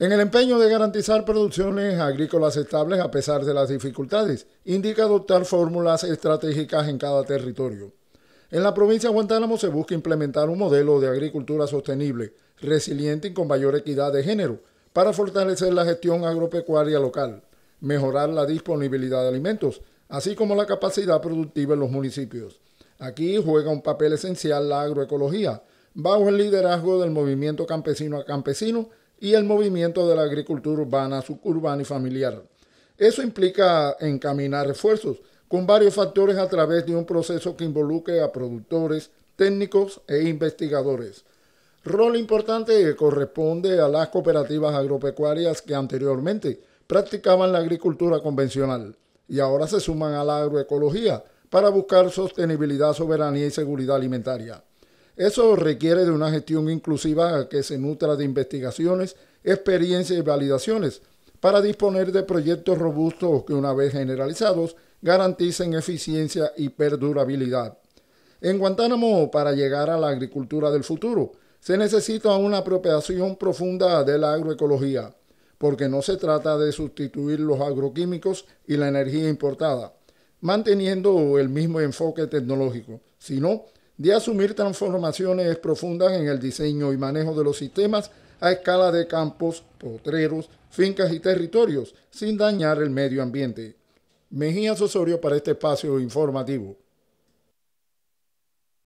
En el empeño de garantizar producciones agrícolas estables a pesar de las dificultades, indica adoptar fórmulas estratégicas en cada territorio. En la provincia de Guantánamo se busca implementar un modelo de agricultura sostenible, resiliente y con mayor equidad de género, para fortalecer la gestión agropecuaria local, mejorar la disponibilidad de alimentos, así como la capacidad productiva en los municipios. Aquí juega un papel esencial la agroecología, bajo el liderazgo del movimiento campesino a campesino y el movimiento de la agricultura urbana, suburbana y familiar. Eso implica encaminar esfuerzos con varios factores a través de un proceso que involucre a productores, técnicos e investigadores. Rol importante que corresponde a las cooperativas agropecuarias que anteriormente practicaban la agricultura convencional y ahora se suman a la agroecología para buscar sostenibilidad, soberanía y seguridad alimentaria. Eso requiere de una gestión inclusiva que se nutra de investigaciones, experiencias y validaciones para disponer de proyectos robustos que una vez generalizados garanticen eficiencia y perdurabilidad. En Guantánamo, para llegar a la agricultura del futuro, se necesita una apropiación profunda de la agroecología, porque no se trata de sustituir los agroquímicos y la energía importada, manteniendo el mismo enfoque tecnológico, sino de asumir transformaciones profundas en el diseño y manejo de los sistemas a escala de campos, potreros, fincas y territorios, sin dañar el medio ambiente. Mejía Osorio para este espacio informativo.